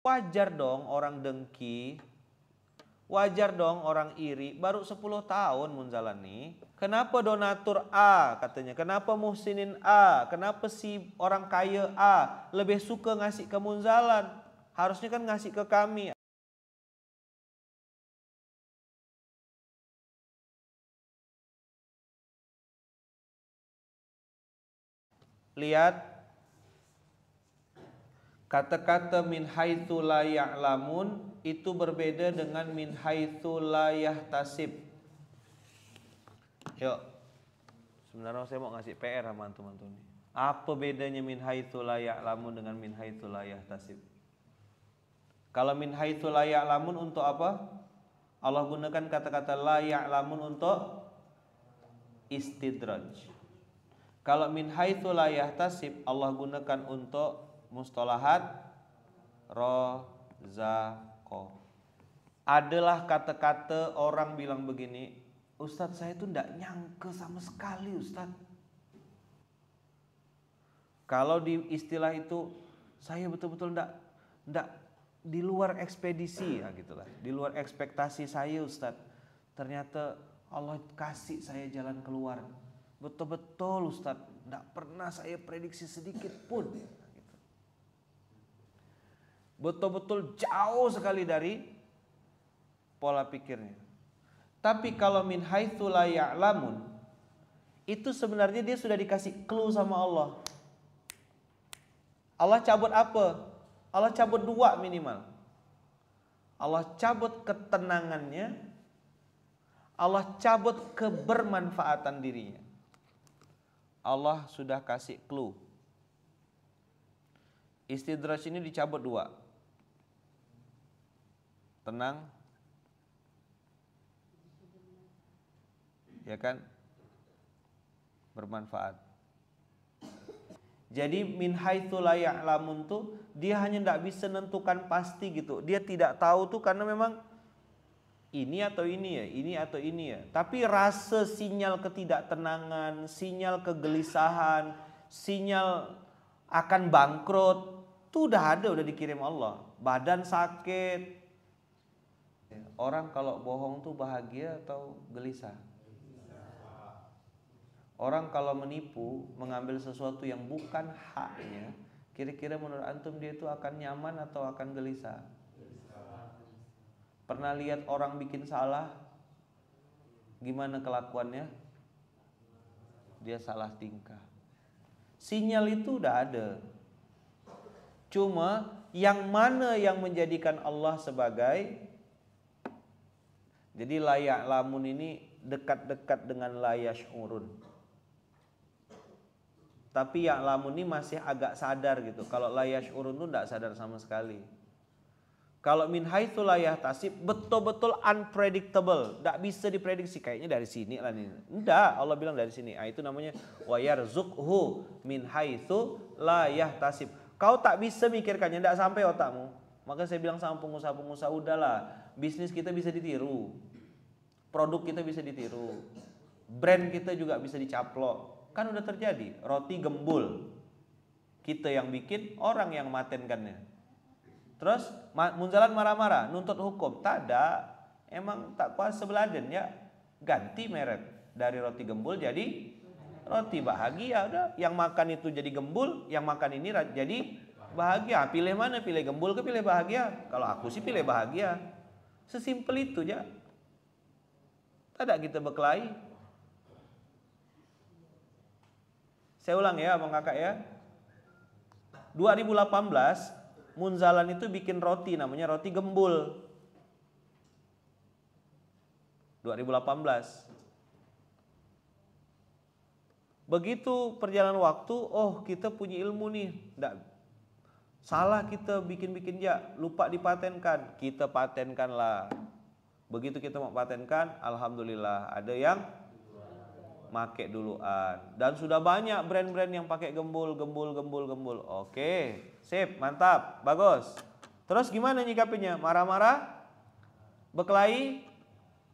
Wajar dong orang dengki, wajar dong orang iri, baru 10 tahun Munzalani. Kenapa donatur A katanya, kenapa muhsinin A, kenapa si orang kaya A lebih suka ngasih ke Munzalan? Harusnya kan ngasih ke kami. Lihat Kata-kata min haitsu la ya'lamun itu berbeda dengan min haitsu la yahtasib. Yuk. Sebenarnya saya mau ngasih PR sama teman-teman ini. Apa bedanya min haitsu la ya'lamun dengan min haitsu la yahtasib? Kalau min haitsu la ya'lamun untuk apa? Allah gunakan kata-kata la ya'lamun untuk istidraj. Kalau min haitsu la yahtasib Allah gunakan untuk Mustolahat rozako. Adalah kata-kata orang bilang begini, Ustadz saya itu tidak nyangke sama sekali Ustadz. Kalau di istilah itu saya betul-betul tidak -betul tidak di luar ekspedisi ya gitulah, di luar ekspektasi saya Ustadz. Ternyata Allah kasih saya jalan keluar. Betul-betul Ustadz, tidak pernah saya prediksi sedikit pun betul-betul jauh sekali dari pola pikirnya. Tapi kalau min haitsu la ya'lamun itu sebenarnya dia sudah dikasih clue sama Allah. Allah cabut apa? Allah cabut dua minimal. Allah cabut ketenangannya, Allah cabut kebermanfaatan dirinya. Allah sudah kasih clue. Istidraj ini dicabut dua tenang ya kan bermanfaat jadi min haitsu la ya'lamun tuh dia hanya tidak bisa menentukan pasti gitu dia tidak tahu tuh karena memang ini atau ini ya, ini atau ini ya. Tapi rasa sinyal ketidaktenangan, sinyal kegelisahan, sinyal akan bangkrut, tuh udah ada, udah dikirim Allah. Badan sakit, Orang kalau bohong tuh bahagia atau gelisah? Orang kalau menipu, mengambil sesuatu yang bukan haknya, kira-kira menurut antum dia itu akan nyaman atau akan gelisah? Pernah lihat orang bikin salah? Gimana kelakuannya? Dia salah tingkah. Sinyal itu udah ada. Cuma yang mana yang menjadikan Allah sebagai jadi layak lamun ini dekat-dekat dengan layak urun, Tapi yang lamun ini masih agak sadar gitu. Kalau layak urun itu tidak sadar sama sekali. Kalau min haitsu layah tasib betul-betul unpredictable, tidak bisa diprediksi kayaknya dari sini lah ini. Enggak, Allah bilang dari sini. Ah, itu namanya wayar zukhu min haitsu layah tasib. Kau tak bisa mikirkannya, tidak sampai otakmu. Maka saya bilang sama pengusaha-pengusaha udahlah, bisnis kita bisa ditiru produk kita bisa ditiru, brand kita juga bisa dicaplok. Kan udah terjadi, roti gembul. Kita yang bikin, orang yang matenkannya. Terus munjalan marah-marah, nuntut hukum. Tak ada, emang tak kuasa beladen ya. Ganti merek dari roti gembul jadi roti bahagia udah. Yang makan itu jadi gembul, yang makan ini jadi bahagia. Pilih mana? Pilih gembul ke pilih bahagia? Kalau aku sih pilih bahagia. Sesimpel itu ya tidak kita gitu berkelahi. Saya ulang ya Abang Kakak ya. 2018 Munzalan itu bikin roti namanya roti gembul. 2018. Begitu perjalanan waktu, oh kita punya ilmu nih. Nggak, salah kita bikin-bikin ya, lupa dipatenkan. Kita patenkanlah. Begitu kita mau patenkan, alhamdulillah ada yang make duluan dan sudah banyak brand-brand yang pakai gembul, gembul, gembul, gembul. Oke, sip, mantap, bagus. Terus gimana nyikapinya? Marah-marah? Bekelai?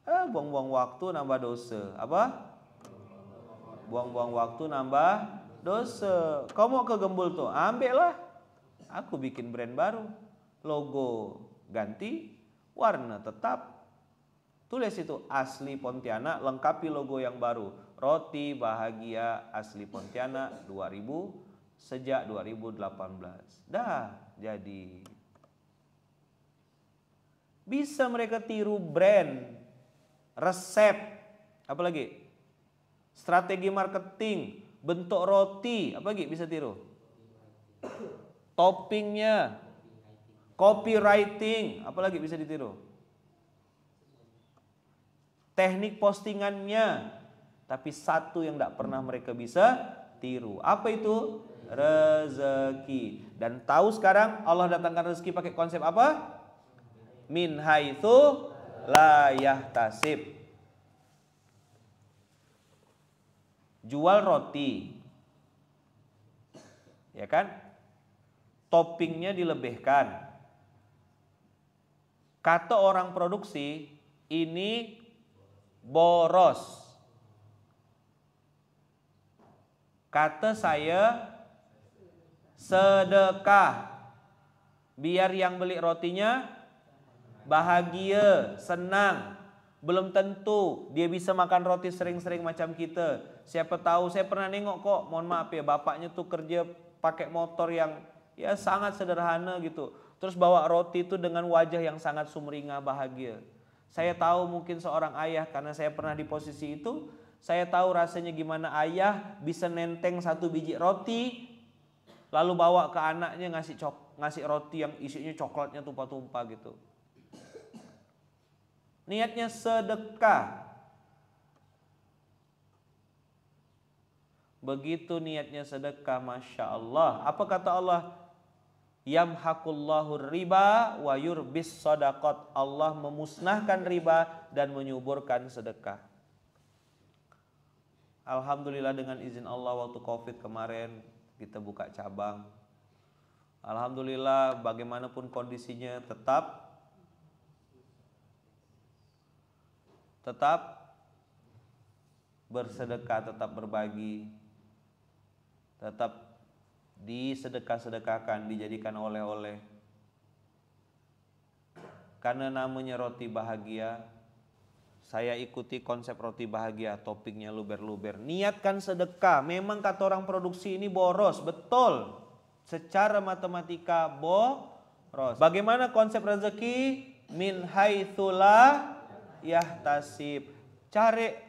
Eh, buang-buang waktu nambah dosa. Apa? Buang-buang waktu nambah dosa. Kau mau ke gembul tuh? ambil lah, Aku bikin brand baru. Logo ganti, warna tetap, Tulis itu asli Pontianak, lengkapi logo yang baru. Roti Bahagia asli Pontianak 2000 sejak 2018. Dah jadi. Bisa mereka tiru brand, resep, apalagi strategi marketing, bentuk roti, apalagi bisa tiru. Toppingnya, copywriting, apalagi bisa ditiru teknik postingannya. Tapi satu yang tidak pernah mereka bisa tiru. Apa itu? Rezeki. Dan tahu sekarang Allah datangkan rezeki pakai konsep apa? Min itu la yahtasib. Jual roti. Ya kan? Toppingnya dilebihkan. Kata orang produksi, ini boros. Kata saya sedekah. Biar yang beli rotinya bahagia, senang. Belum tentu dia bisa makan roti sering-sering macam kita. Siapa tahu saya pernah nengok kok, mohon maaf ya, bapaknya tuh kerja pakai motor yang ya sangat sederhana gitu. Terus bawa roti itu dengan wajah yang sangat sumringah, bahagia. Saya tahu mungkin seorang ayah karena saya pernah di posisi itu. Saya tahu rasanya gimana ayah bisa nenteng satu biji roti lalu bawa ke anaknya ngasih cok ngasih roti yang isinya coklatnya tumpah-tumpah gitu. Niatnya sedekah. Begitu niatnya sedekah, masya Allah. Apa kata Allah? yamhakullahu riba wa yurbis sadaqat. Allah memusnahkan riba dan menyuburkan sedekah. Alhamdulillah dengan izin Allah waktu Covid kemarin kita buka cabang. Alhamdulillah bagaimanapun kondisinya tetap tetap bersedekah, tetap berbagi, tetap disedekah-sedekahkan, dijadikan oleh-oleh. Karena namanya roti bahagia, saya ikuti konsep roti bahagia, topiknya luber-luber. Niatkan sedekah, memang kata orang produksi ini boros, betul. Secara matematika boros. Bagaimana konsep rezeki? Min haitsula yahtasib. Cari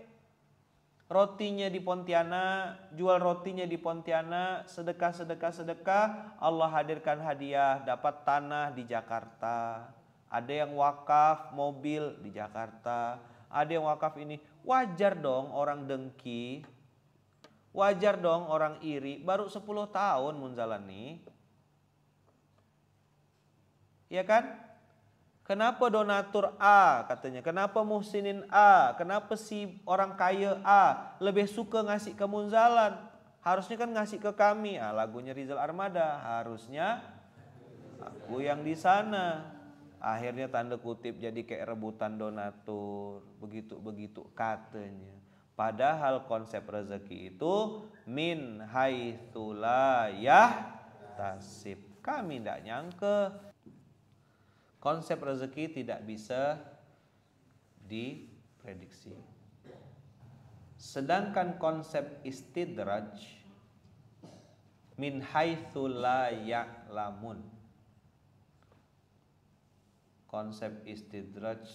rotinya di Pontianak, jual rotinya di Pontianak, sedekah-sedekah-sedekah, Allah hadirkan hadiah, dapat tanah di Jakarta. Ada yang wakaf mobil di Jakarta, ada yang wakaf ini. Wajar dong orang dengki, wajar dong orang iri, baru 10 tahun Munzalani. Ya kan? Kenapa donatur A katanya? Kenapa muhsinin A? Kenapa si orang kaya A lebih suka ngasih ke Munzalan? Harusnya kan ngasih ke kami. Ah, lagunya Rizal Armada. Harusnya aku yang di sana. Akhirnya tanda kutip jadi kayak rebutan donatur. Begitu-begitu katanya. Padahal konsep rezeki itu min haitsula ya tasib. Kami tidak nyangka konsep rezeki tidak bisa diprediksi. Sedangkan konsep istidraj min haitsu la ya'lamun. Konsep istidraj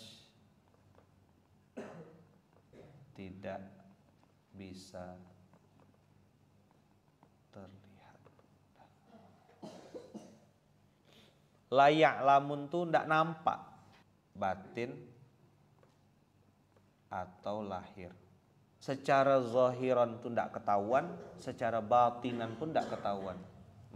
tidak bisa terlihat. layak lamun tuh ndak nampak batin atau lahir secara zahiran tuh ndak ketahuan secara batinan pun ndak ketahuan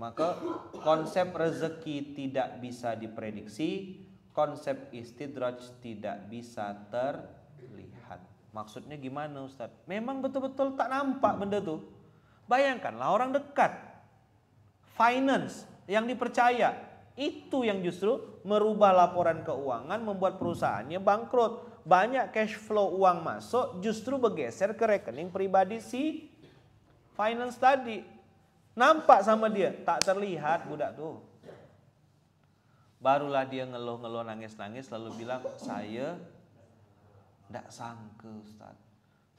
maka konsep rezeki tidak bisa diprediksi konsep istidraj tidak bisa terlihat maksudnya gimana Ustaz memang betul-betul tak nampak benda tuh bayangkanlah orang dekat finance yang dipercaya itu yang justru merubah laporan keuangan membuat perusahaannya bangkrut. Banyak cash flow uang masuk justru bergeser ke rekening pribadi si finance tadi. Nampak sama dia, tak terlihat budak tuh. Barulah dia ngeluh-ngeluh nangis-nangis lalu bilang, saya tidak sangka Ustaz.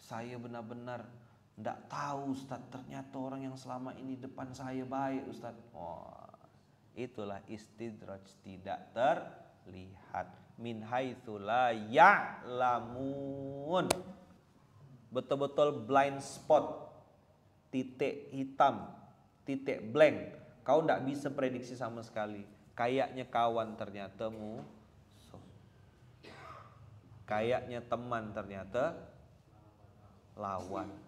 Saya benar-benar tidak tahu Ustaz. Ternyata orang yang selama ini depan saya baik Ustaz. Wah, itulah istidraj tidak terlihat min haitsu ya ya'lamun betul-betul blind spot titik hitam titik blank kau tidak bisa prediksi sama sekali kayaknya kawan ternyata mu kayaknya teman ternyata lawan